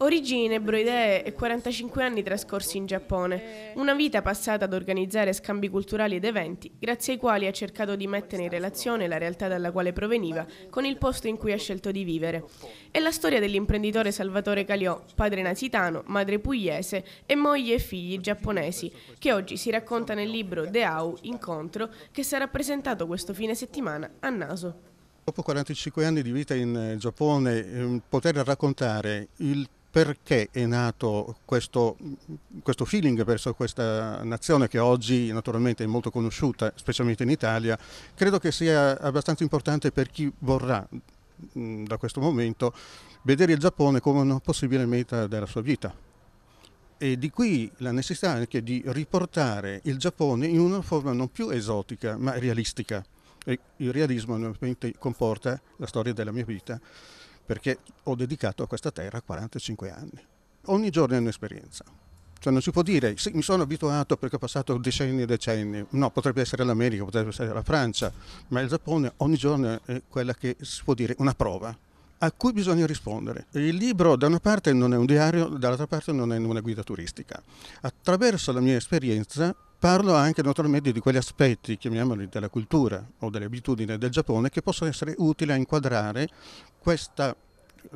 Origine ebroidee e 45 anni trascorsi in Giappone, una vita passata ad organizzare scambi culturali ed eventi, grazie ai quali ha cercato di mettere in relazione la realtà dalla quale proveniva con il posto in cui ha scelto di vivere. È la storia dell'imprenditore Salvatore Caliò, padre nasitano, madre pugliese e moglie e figli giapponesi, che oggi si racconta nel libro The Au Incontro, che sarà presentato questo fine settimana a Naso. Dopo 45 anni di vita in eh, Giappone, ehm, poter raccontare il perché è nato questo, questo feeling verso questa nazione che oggi naturalmente è molto conosciuta, specialmente in Italia, credo che sia abbastanza importante per chi vorrà mm, da questo momento vedere il Giappone come una possibile meta della sua vita. E di qui la necessità anche di riportare il Giappone in una forma non più esotica, ma realistica. E il realismo ovviamente comporta la storia della mia vita perché ho dedicato a questa terra 45 anni. Ogni giorno è un'esperienza. Cioè non si può dire, sì, mi sono abituato perché ho passato decenni e decenni. No, potrebbe essere l'America, potrebbe essere la Francia, ma il Giappone ogni giorno è quella che si può dire una prova a cui bisogna rispondere. Il libro da una parte non è un diario, dall'altra parte non è una guida turistica. Attraverso la mia esperienza parlo anche naturalmente di quegli aspetti, chiamiamoli, della cultura o delle abitudini del Giappone che possono essere utili a inquadrare questa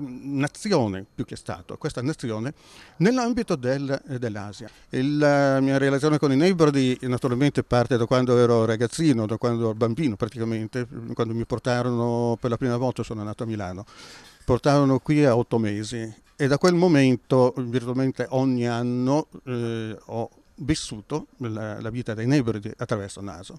mm, nazione più che Stato, questa nazione nell'ambito del, eh, dell'Asia. la eh, mia relazione con i neighbordi naturalmente parte da quando ero ragazzino, da quando ero bambino praticamente, quando mi portarono per la prima volta sono nato a Milano, portarono qui a otto mesi e da quel momento virtualmente ogni anno eh, ho vissuto la, la vita dei neighbordi attraverso il naso.